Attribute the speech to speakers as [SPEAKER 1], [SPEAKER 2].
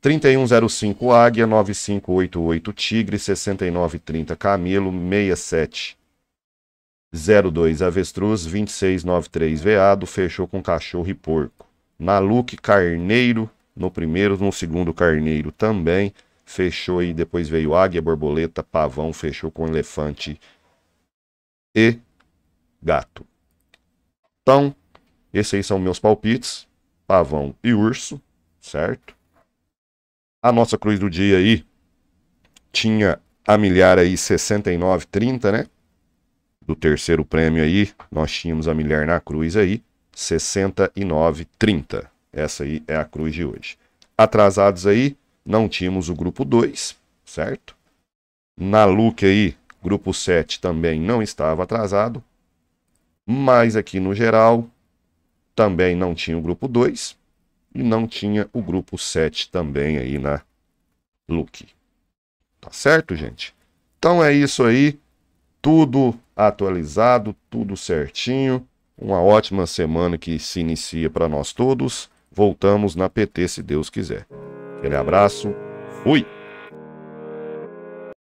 [SPEAKER 1] 3105 Águia, 9588 Tigre, 6930 Camelo, 6702 Avestruz, 2693 Veado, fechou com cachorro e porco. Maluque Carneiro, no primeiro, no segundo Carneiro também, fechou e depois veio Águia, Borboleta, Pavão, fechou com Elefante e Gato. Então, esses aí são meus palpites, Pavão e Urso, certo? A nossa cruz do dia aí tinha a milhar aí 69,30, né? Do terceiro prêmio aí, nós tínhamos a milhar na cruz aí, 69,30. Essa aí é a cruz de hoje. Atrasados aí, não tínhamos o grupo 2, certo? Na look aí, grupo 7 também não estava atrasado. Mas aqui no geral, também não tinha o grupo 2, e não tinha o grupo 7 também aí na Look. Tá certo, gente? Então é isso aí. Tudo atualizado, tudo certinho. Uma ótima semana que se inicia para nós todos. Voltamos na PT se Deus quiser. Aquele abraço. Fui!